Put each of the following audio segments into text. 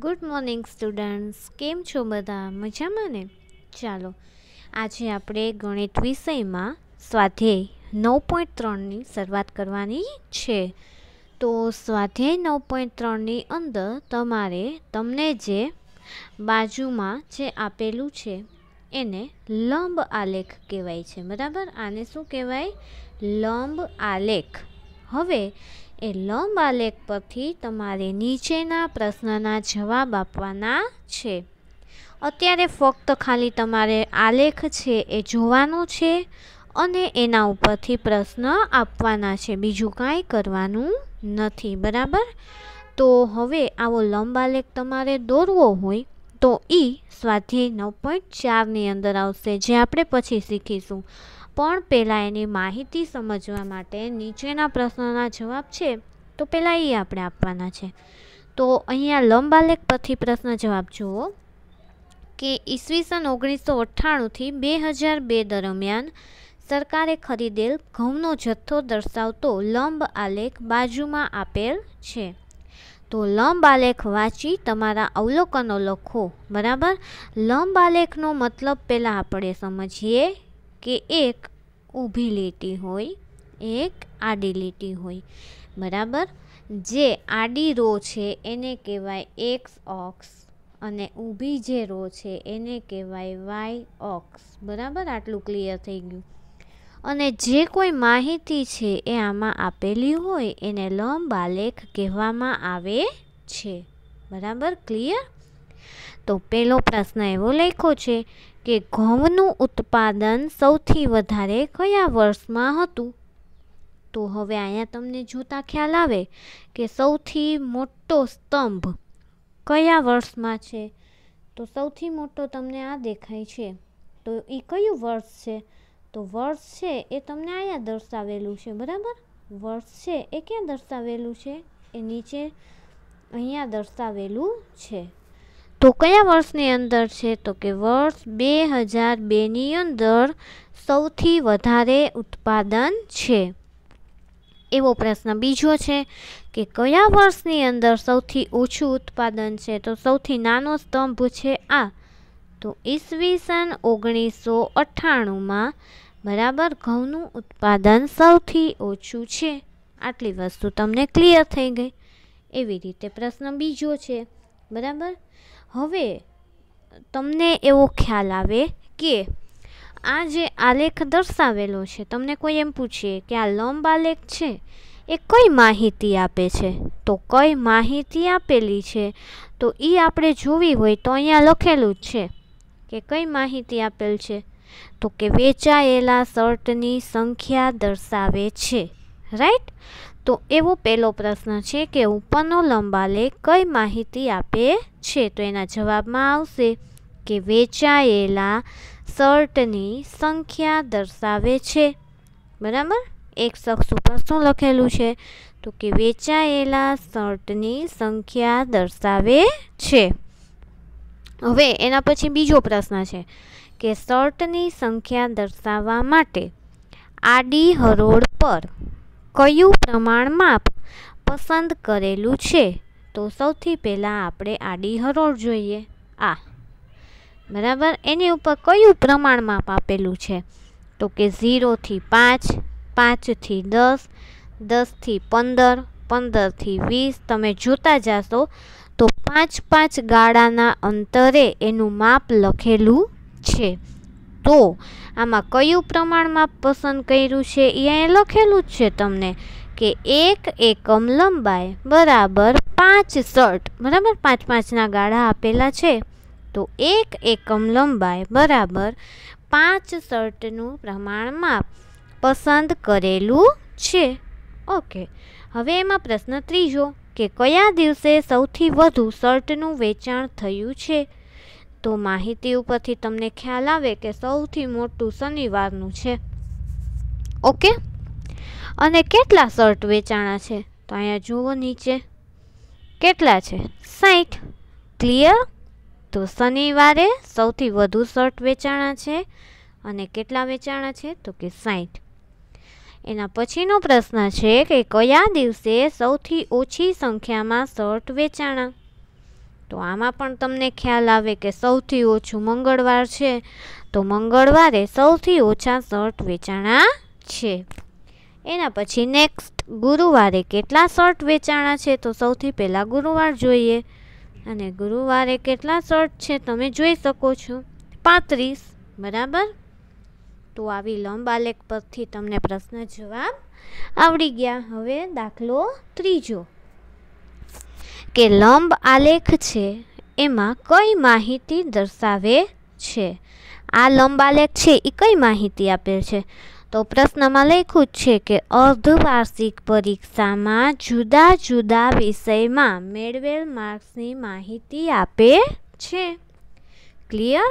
good morning students કેમ છો બધા મજામાં ને ચાલો આજે આપણે ગણિત વિષયમાં સ્વાધ્યાય નવ પોઈન્ટ ત્રણની શરૂઆત કરવાની છે તો સ્વાધ્યાય નવ પોઈન્ટ ત્રણની અંદર તમારે તમને જે બાજુમાં જે આપેલું છે એને લંબ આલેખ કહેવાય છે બરાબર આને શું કહેવાય લંબ આલેખ હવે એ લંબ આલેખ પરથી તમારે નીચેના પ્રશ્નના જવાબ આપવાના છે અત્યારે ફક્ત ખાલી તમારે આલેખ છે એ જોવાનો છે અને એના ઉપરથી પ્રશ્ન આપવાના છે બીજું કાંઈ કરવાનું નથી બરાબર તો હવે આવો લંબ આલેખ તમારે દોરવો હોય તો એ સ્વાધ્યાય નવ પોઈન્ટ ચારની અંદર આવશે જે આપણે પછી શીખીશું પણ પહેલાં એની માહિતી સમજવા માટે નીચેના પ્રશ્નોના જવાબ છે તો પહેલાં એ આપણે આપવાના છે તો અહીંયા લંબાલેખ પરથી પ્રશ્ન જવાબ જુઓ કે ઈસવીસન ઓગણીસો અઠ્ઠાણુંથી બે હજાર બે દરમિયાન સરકારે ખરીદેલ ઘઉંનો જથ્થો દર્શાવતો લંબ આલેખ બાજુમાં આપેલ છે તો લંબ આલેખ વાંચી તમારા અવલોકનો લખો બરાબર લંબ આલેખનો મતલબ પહેલાં આપણે સમજીએ કે એક ઊભી લીટી હોય એક આડી લીટી હોય બરાબર જે આડી રો છે એને કહેવાય એક્સ ઓક્સ અને ઊભી જે રો છે એને કહેવાય વાય ઓક્સ બરાબર આટલું ક્લિયર થઈ ગયું અને જે કોઈ માહિતી છે એ આમાં આપેલી હોય એને લંબ આલેખ કહેવામાં આવે છે બરાબર ક્લિયર તો પહેલો પ્રશ્ન એવો લખ્યો છે કે ઘઉંનું ઉત્પાદન સૌથી વધારે કયા વર્ષમાં હતું તો હવે અહીંયા તમને જોતા ખ્યાલ આવે કે સૌથી મોટો સ્તંભ કયા વર્ષમાં છે તો સૌથી મોટો તમને આ દેખાય છે તો એ કયું વર્ષ છે તો વર્ષ છે એ તમને અહીંયા દર્શાવેલું છે બરાબર વર્ષ છે એ ક્યાં દર્શાવેલું છે એ નીચે અહીંયા દર્શાવેલું છે તો કયા વર્ષની અંદર છે તો કે વર્ષ બે હજાર બેની અંદર સૌથી વધારે ઉત્પાદન છે એવો પ્રશ્ન બીજો છે કે કયા વર્ષની અંદર સૌથી ઓછું ઉત્પાદન છે તો સૌથી નાનો સ્તંભ છે આ તો ઈસવીસન ઓગણીસો અઠ્ઠાણુંમાં બરાબર ઘઉંનું ઉત્પાદન સૌથી ઓછું છે આટલી વસ્તુ તમને ક્લિયર થઈ ગઈ એવી રીતે પ્રશ્ન બીજો છે બરાબર હવે તમને એવો ખ્યાલ આવે કે આ જે આલેખ દર્શાવેલો છે તમને કોઈ એમ પૂછીએ કે આ લંબ આલેખ છે એ કઈ માહિતી આપે છે તો કઈ માહિતી આપેલી છે તો એ આપણે જોવી હોય તો અહીંયા લખેલું જ છે કે કઈ માહિતી આપેલ છે તો કે વેચાયેલા શર્ટની સંખ્યા દર્શાવે છે રાઈટ તો એવો પહેલો પ્રશ્ન છે કે ઉપરનો લંબાલેખ કઈ માહિતી આપે છે તો એના જવાબમાં આવશે કે વેચાયેલા શર્ટની સંખ્યા દર્શાવે છે બરાબર એક શખ્સ ઉપર શું લખેલું છે તો કે વેચાયેલા શર્ટની સંખ્યા દર્શાવે છે હવે એના પછી બીજો પ્રશ્ન છે કે શર્ટની સંખ્યા દર્શાવવા માટે આડી હરોળ પર કયું પ્રમાણ માપ પસંદ કરેલું છે તો સૌથી પહેલાં આપણે આડી હરોળ જોઈએ આ બરાબર એની ઉપર કયું પ્રમાણ માપ આપેલું છે તો કે ઝીરોથી પાંચ પાંચથી દસ દસથી પંદર પંદરથી વીસ તમે જોતા જશો તો પાંચ પાંચ ગાળાના અંતરે એનું માપ લખેલું છે તો આમાં કયું પ્રમાણમાં પસંદ કર્યું છે એ અહીંયા લખેલું જ છે તમને કે એક એકમ લંબાઈ બરાબર પાંચ શર્ટ બરાબર પાંચ પાંચના ગાળા આપેલા છે તો એક એકમ લંબાઈ બરાબર પાંચ શર્ટનું પ્રમાણમાં પસંદ કરેલું છે ઓકે હવે એમાં પ્રશ્ન ત્રીજો કે કયા દિવસે સૌથી વધુ શર્ટનું વેચાણ થયું છે તો માહિતી ઉપરથી તમને ખ્યાલ આવે કે સૌથી મોટું શનિવારનું છે ઓકે અને કેટલા શર્ટ વેચાણા છે તો અહીંયા જુઓ નીચે કેટલા છે સાઠ ક્લિયર તો શનિવારે સૌથી વધુ શર્ટ વેચાણા છે અને કેટલા વેચાણા છે તો કે સાઠ એના પછીનો પ્રશ્ન છે કે કયા દિવસે સૌથી ઓછી સંખ્યામાં શર્ટ વેચાણા તો આમાં પણ તમને ખ્યાલ આવે કે સૌથી ઓછું મંગળવાર છે તો મંગળવારે સૌથી ઓછા શર્ટ વેચાણા છે એના પછી નેક્સ્ટ ગુરુવારે કેટલા શર્ટ વેચાણા છે તો સૌથી પહેલાં ગુરુવાર જોઈએ અને ગુરુવારે કેટલા શર્ટ છે તમે જોઈ શકો છો પાંત્રીસ બરાબર તો આવી લંબ આલેખ પરથી તમને પ્રશ્ન જવાબ આવડી ગયા હવે દાખલો ત્રીજો કે લંબ આલેખ છે એમાં કઈ માહિતી દર્શાવે છે આ લંબ આલેખ છે એ કઈ માહિતી આપે છે તો પ્રશ્નમાં લખ્યું જ છે કે અર્ધવાર્ષિક પરીક્ષામાં જુદા જુદા વિષયમાં મેળવેલ માર્ક્સની માહિતી આપે છે ક્લિયર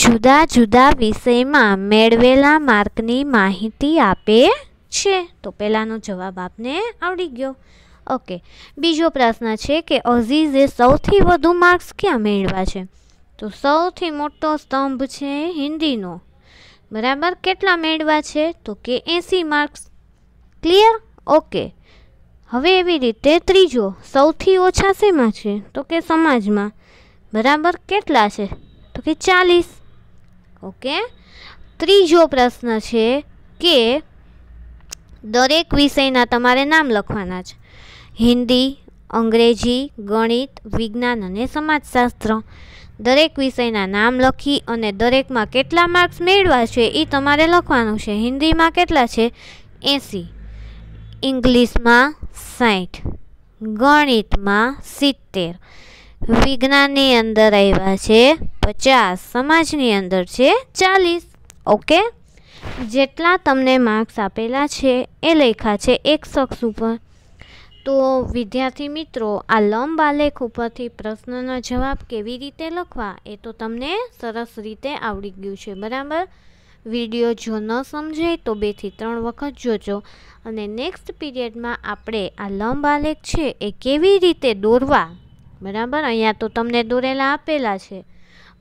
જુદા જુદા વિષયમાં મેળવેલા માર્કની માહિતી આપે છે તો પહેલાંનો જવાબ આપને આવડી ગયો ઓકે બીજો પ્રશ્ન છે કે અઝીઝે સૌથી વધુ માર્ક્સ ક્યાં મેળવ્યા છે તો સૌથી મોટો સ્તંભ છે હિન્દીનો બરાબર કેટલા મેળવ્યા છે તો કે એંસી માર્ક્સ ક્લિયર ઓકે હવે એવી રીતે ત્રીજો સૌથી ઓછા શેમાં છે તો કે સમાજમાં બરાબર કેટલા છે તો કે ચાલીસ ઓકે ત્રીજો પ્રશ્ન છે કે દરેક વિષયના તમારે નામ લખવાના છે હિન્દી અંગ્રેજી ગણિત વિજ્ઞાન અને સમાજશાસ્ત્ર દરેક વિષયના નામ લખી અને દરેકમાં કેટલા માર્ક્સ મેળવા છે એ તમારે લખવાનું છે હિન્દીમાં કેટલા છે એંસી ઇંગ્લિશમાં સાઠ ગણિતમાં સિત્તેર વિજ્ઞાનની અંદર આવ્યા છે પચાસ સમાજની અંદર છે ચાલીસ ઓકે જેટલા તમને માર્ક્સ આપેલા છે એ લખ્યા છે એક શખ્સ ઉપર તો વિદ્યાર્થી મિત્રો આ લંબ આલેખ ઉપરથી પ્રશ્નનો જવાબ કેવી રીતે લખવા એ તો તમને સરસ રીતે આવડી ગયું છે બરાબર વિડીયો જો ન સમજાય તો બેથી ત્રણ વખત જોજો અને નેક્સ્ટ પીરિયડમાં આપણે આ લંબ આલેખ છે એ કેવી રીતે દોરવા બરાબર અહીંયા તો તમને દોરેલા આપેલા છે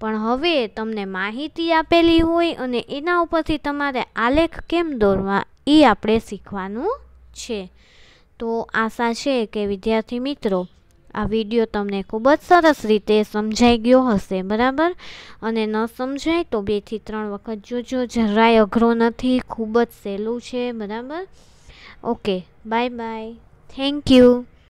પણ હવે તમને માહિતી આપેલી હોય અને એના ઉપરથી તમારે આલેખ કેમ દોરવા એ આપણે શીખવાનું છે તો આશા છે કે વિદ્યાર્થી મિત્રો આ વિડીયો તમને ખૂબ જ સરસ રીતે સમજાઈ ગયો હશે બરાબર અને ન સમજાય તો બેથી ત્રણ વખત જોજો જરાય અઘરો નથી ખૂબ જ સહેલું છે બરાબર okay bye bye thank you